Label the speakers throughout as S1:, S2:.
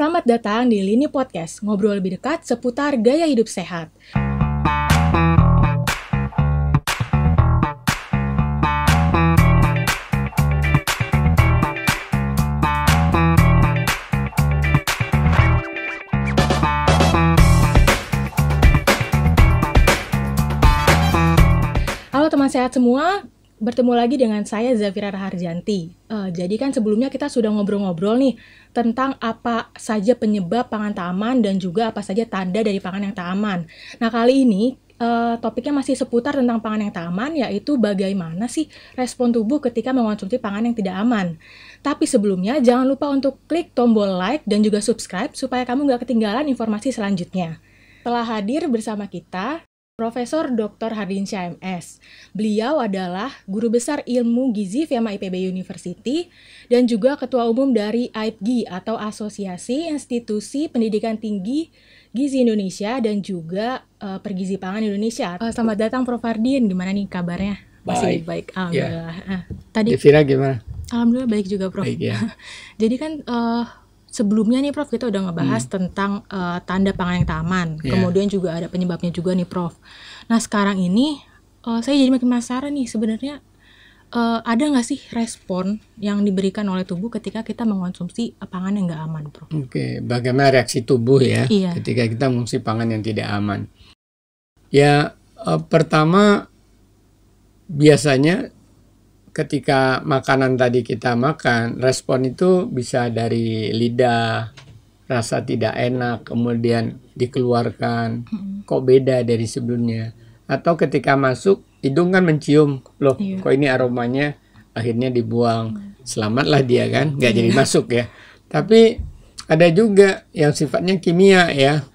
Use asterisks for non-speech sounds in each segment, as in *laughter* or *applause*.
S1: Selamat datang di Lini Podcast, ngobrol lebih dekat seputar gaya hidup sehat. Halo teman sehat semua, bertemu lagi dengan saya Zafira Raharjanti. Uh, jadi kan sebelumnya kita sudah ngobrol-ngobrol nih tentang apa saja penyebab pangan tak aman dan juga apa saja tanda dari pangan yang tak aman. Nah kali ini uh, topiknya masih seputar tentang pangan yang tak aman yaitu bagaimana sih respon tubuh ketika mengonsumsi pangan yang tidak aman. Tapi sebelumnya jangan lupa untuk klik tombol like dan juga subscribe supaya kamu nggak ketinggalan informasi selanjutnya. Telah hadir bersama kita Profesor Dr. Hardinsyah MS. Beliau adalah guru besar ilmu gizi FEMA IPB University dan juga ketua umum dari AIPGI atau Asosiasi Institusi Pendidikan Tinggi Gizi Indonesia dan juga uh, Pergizi Pangan Indonesia. Uh, selamat datang Prof Hardin, gimana nih kabarnya? Masih baik, baik. Iya. alhamdulillah. Yeah. Uh, tadi Devina gimana? Alhamdulillah baik juga Prof. Baik, ya. *laughs* Jadi kan uh, sebelumnya nih Prof kita udah ngebahas hmm. tentang uh, tanda pangan yang taman, yeah. kemudian juga ada penyebabnya juga nih Prof. Nah sekarang ini uh, saya jadi makin penasaran nih sebenarnya uh, ada nggak sih respon yang diberikan oleh tubuh ketika kita mengonsumsi pangan yang nggak aman Prof?
S2: Oke, okay. bagaimana reaksi tubuh ya iya. ketika kita mengonsumsi pangan yang tidak aman? Ya uh, pertama biasanya ketika makanan tadi kita makan, respon itu bisa dari lidah, rasa tidak enak, kemudian dikeluarkan. Kok beda dari sebelumnya? Atau ketika masuk, hidung kan mencium, loh, iya. kok ini aromanya akhirnya dibuang. Mm. Selamatlah dia kan, nggak jadi iya. masuk ya. Tapi ada juga yang sifatnya kimia ya.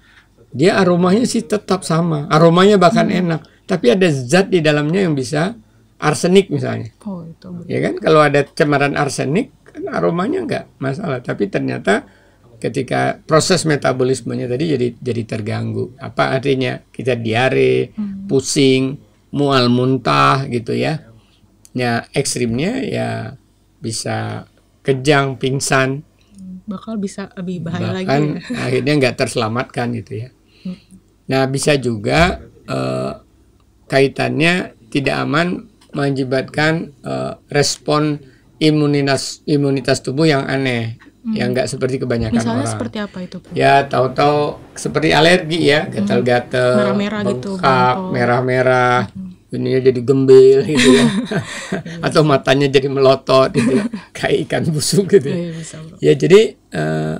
S2: Dia aromanya sih tetap sama, aromanya bahkan mm. enak, tapi ada zat di dalamnya yang bisa arsenik misalnya. Oh, itu Ya kan kalau ada cemaran arsenik kan aromanya enggak masalah, tapi ternyata ketika proses metabolismenya tadi jadi jadi terganggu. Apa artinya? Kita diare, hmm. pusing, mual muntah gitu ya. Ya ekstrimnya ya bisa kejang, pingsan.
S1: Bakal bisa lebih bahaya Bahkan lagi. Ya. *laughs* akhirnya
S2: nggak terselamatkan gitu ya. Hmm. Nah bisa juga eh, kaitannya tidak aman mengakibatkan uh, respon imunitas imunitas tubuh yang aneh hmm. yang nggak seperti kebanyakan Misalnya orang. seperti apa itu? Bro? Ya tahu-tahu seperti alergi ya, gatal-gatal, hmm. merah-merah gitu, merah-merah, hmm. ininya jadi gembil gitu ya, *laughs* atau matanya jadi melotot gitu, ya, *laughs* kayak ikan busuk gitu. Ya, iya, iya, ya jadi uh,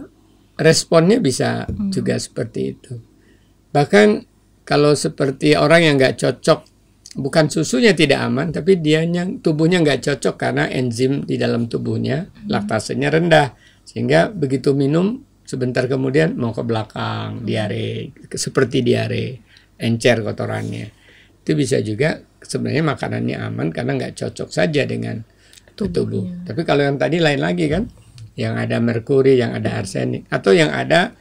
S2: responnya bisa hmm. juga seperti itu. Bahkan kalau seperti orang yang nggak cocok bukan susunya tidak aman, tapi dia yang tubuhnya nggak cocok karena enzim di dalam tubuhnya hmm. laktasenya rendah, sehingga begitu minum sebentar kemudian mau ke belakang hmm. diare, seperti diare, encer kotorannya. Itu bisa juga sebenarnya makanannya aman karena nggak cocok saja dengan tubuhnya. tubuh. Tapi kalau yang tadi lain lagi kan, yang ada merkuri, yang ada arsenik, atau yang ada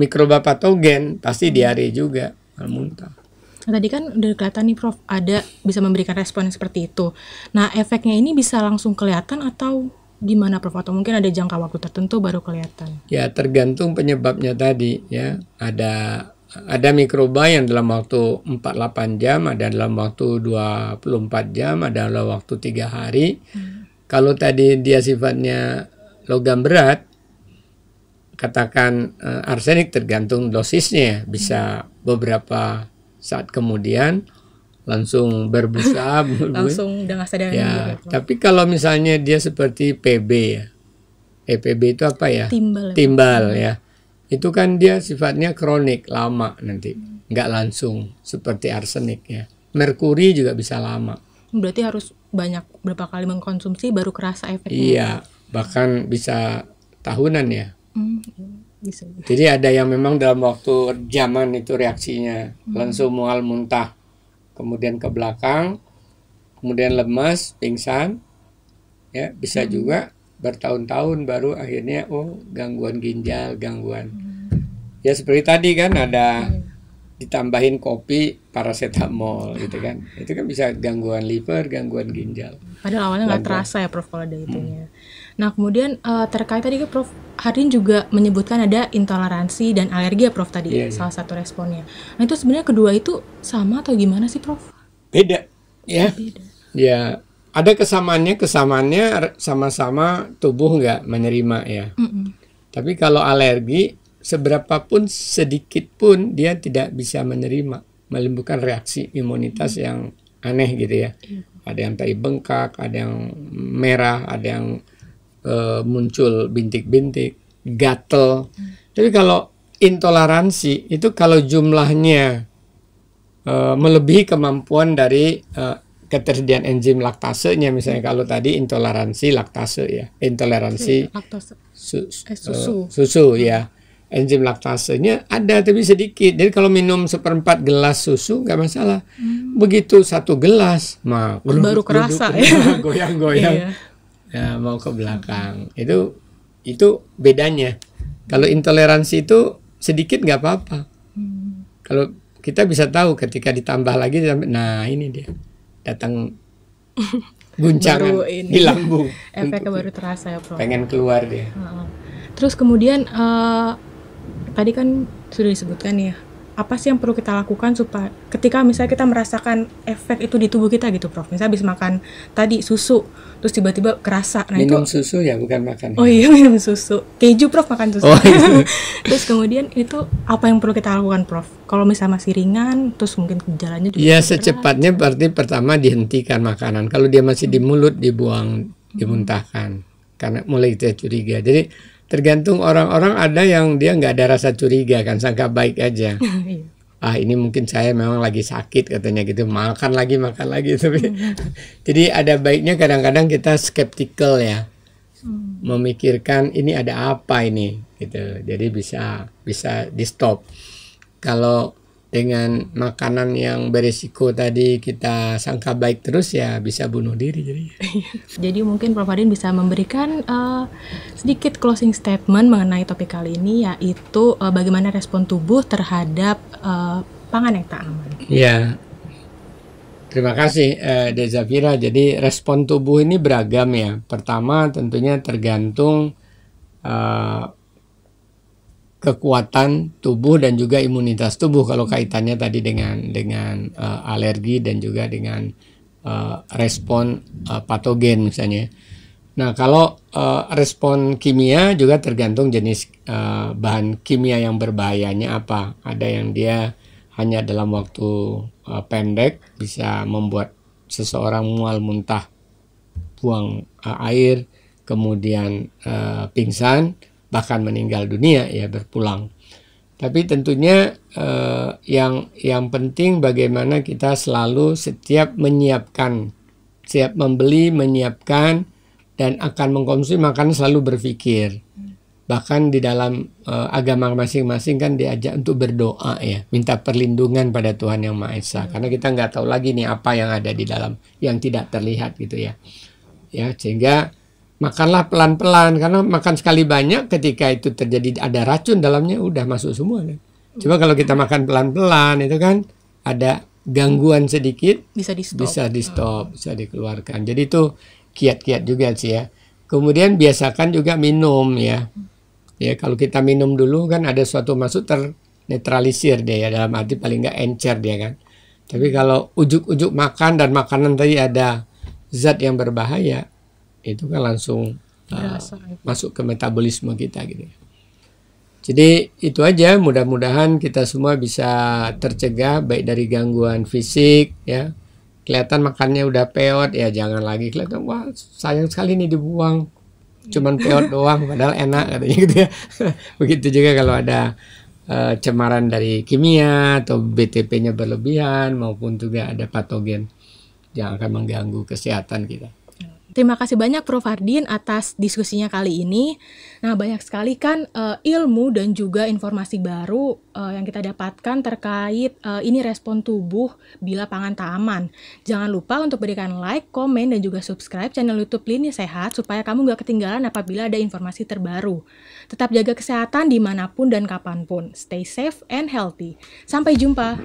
S2: mikroba patogen pasti diare juga, muntah
S1: tadi kan udah kelihatan nih Prof ada bisa memberikan respon seperti itu. Nah, efeknya ini bisa langsung kelihatan atau gimana Prof atau mungkin ada jangka waktu tertentu baru kelihatan?
S2: Ya, tergantung penyebabnya tadi ya. Ada ada mikroba yang dalam waktu 48 jam, ada dalam waktu 24 jam, ada dalam waktu tiga hari. Hmm. Kalau tadi dia sifatnya logam berat, katakan uh, arsenik tergantung dosisnya ya. bisa hmm. beberapa saat kemudian langsung berbusa *laughs* langsung
S1: dengan sadar ya gitu.
S2: tapi kalau misalnya dia seperti PB ya eh, PB itu apa ya timbal timbal ya itu kan dia sifatnya kronik lama nanti nggak langsung seperti arsenik ya merkuri juga bisa lama
S1: berarti harus banyak berapa kali mengkonsumsi baru kerasa efeknya iya ya?
S2: bahkan bisa tahunan ya hmm.
S1: Iya. Bisa. Jadi
S2: ada yang memang dalam waktu zaman itu reaksinya hmm. langsung mual muntah, kemudian ke belakang, kemudian lemas, pingsan, ya bisa hmm. juga bertahun-tahun baru akhirnya oh gangguan ginjal, gangguan. Hmm. Ya seperti tadi kan ada iya. ditambahin kopi paracetamol gitu kan. Itu kan bisa gangguan liver, gangguan ginjal.
S1: Padahal awalnya nggak terasa ya Prof kalau ada itunya. Hmm. Nah, kemudian uh, terkait tadi ke Prof Harin juga menyebutkan ada intoleransi dan alergi ya Prof tadi yeah, iya, iya. salah satu responnya. Nah, itu sebenarnya kedua itu sama atau gimana sih Prof? Beda, ya. Oh, beda.
S2: Ya, ada kesamaannya, kesamaannya sama-sama tubuh nggak menerima ya. Mm -mm. Tapi kalau alergi seberapapun sedikit pun dia tidak bisa menerima, menimbulkan reaksi imunitas mm yang aneh gitu ya. Mm Ada yang tai bengkak, ada yang merah, ada yang Eh, muncul bintik-bintik, gatel. Tapi kalau intoleransi itu kalau jumlahnya uh, melebihi kemampuan dari uh, ketersediaan enzim laktasenya misalnya kalau tadi intoleransi laktase ya, intoleransi iya, Su, eh, susu. Uh, susu ya. Enzim laktasenya ada tapi sedikit. Jadi kalau minum seperempat gelas susu nggak masalah. Hmm. Begitu satu gelas, mah baru kerasa *laughs* ya. Goyang-goyang. Iya ya mau ke belakang itu itu bedanya kalau intoleransi itu sedikit nggak apa-apa kalau kita bisa tahu ketika ditambah lagi nah ini dia datang
S1: *laughs*
S2: guncangan di lambung efeknya
S1: baru terasa ya Prof pengen
S2: keluar dia
S1: terus kemudian uh, tadi kan sudah disebutkan ya apa sih yang perlu kita lakukan supaya ketika misalnya kita merasakan efek itu di tubuh kita gitu prof misalnya habis makan tadi susu terus tiba-tiba kerasa nah minum
S2: itu, susu ya bukan makan oh
S1: iya *laughs* minum susu keju prof makan susu oh, iya. *laughs* terus kemudian itu apa yang perlu kita lakukan prof kalau misalnya masih ringan terus mungkin gejalanya juga ya
S2: secepatnya berat. berarti pertama dihentikan makanan kalau dia masih di mulut dibuang dimuntahkan karena mulai kita curiga jadi tergantung orang-orang ada yang dia nggak ada rasa curiga kan sangka baik aja *laughs* iya. ah ini mungkin saya memang lagi sakit katanya gitu makan lagi makan lagi *laughs* tapi iya. jadi ada baiknya kadang-kadang kita skeptikal ya hmm. memikirkan ini ada apa ini gitu jadi bisa bisa di stop kalau dengan makanan yang berisiko tadi kita sangka baik terus ya bisa bunuh diri jadi.
S1: *laughs* jadi mungkin Prof Adin bisa memberikan uh, sedikit closing statement mengenai topik kali ini yaitu uh, bagaimana respon tubuh terhadap uh, pangan yang tak aman.
S2: Ya, Terima kasih uh, Dezavira. Jadi respon tubuh ini beragam ya. Pertama tentunya tergantung uh, kekuatan tubuh dan juga imunitas tubuh kalau hmm. kaitannya tadi dengan dengan uh, alergi dan juga dengan uh, respon uh, patogen misalnya. Nah, kalau uh, respon kimia juga tergantung jenis uh, bahan kimia yang berbahayanya apa. Ada yang dia hanya dalam waktu uh, pendek bisa membuat seseorang mual muntah, buang uh, air, kemudian uh, pingsan bahkan meninggal dunia ya berpulang. Tapi tentunya eh, yang yang penting bagaimana kita selalu setiap menyiapkan, siap membeli, menyiapkan dan akan mengkonsumsi makanan selalu berpikir. Bahkan di dalam eh, agama masing-masing kan diajak untuk berdoa ya, minta perlindungan pada Tuhan yang Maha Esa. Karena kita nggak tahu lagi nih apa yang ada di dalam yang tidak terlihat gitu ya. Ya, sehingga makanlah pelan-pelan karena makan sekali banyak ketika itu terjadi ada racun dalamnya udah masuk semua kan. Coba kalau kita makan pelan-pelan itu kan ada gangguan sedikit bisa di stop bisa di stop bisa dikeluarkan. Jadi itu kiat-kiat juga sih ya. Kemudian biasakan juga minum ya. Ya kalau kita minum dulu kan ada suatu masuk ternetralisir dia ya dalam arti paling nggak encer dia kan. Tapi kalau ujuk-ujuk makan dan makanan tadi ada zat yang berbahaya, itu kan langsung uh, masuk ke metabolisme kita gitu. Ya. Jadi itu aja mudah-mudahan kita semua bisa tercegah baik dari gangguan fisik ya. Kelihatan makannya udah peot ya jangan lagi kelihatan wah sayang sekali ini dibuang. Cuman peot *laughs* doang padahal enak katanya gitu ya. *laughs* Begitu juga kalau ada uh, cemaran dari kimia atau BTP-nya berlebihan maupun juga ada patogen yang akan mengganggu kesehatan kita.
S1: Terima kasih banyak Prof. Fardin atas diskusinya kali ini. Nah, banyak sekali kan uh, ilmu dan juga informasi baru uh, yang kita dapatkan terkait uh, ini respon tubuh bila pangan taman. Jangan lupa untuk berikan like, komen, dan juga subscribe channel YouTube Lini Sehat supaya kamu nggak ketinggalan apabila ada informasi terbaru. Tetap jaga kesehatan dimanapun dan kapanpun. Stay safe and healthy. Sampai jumpa.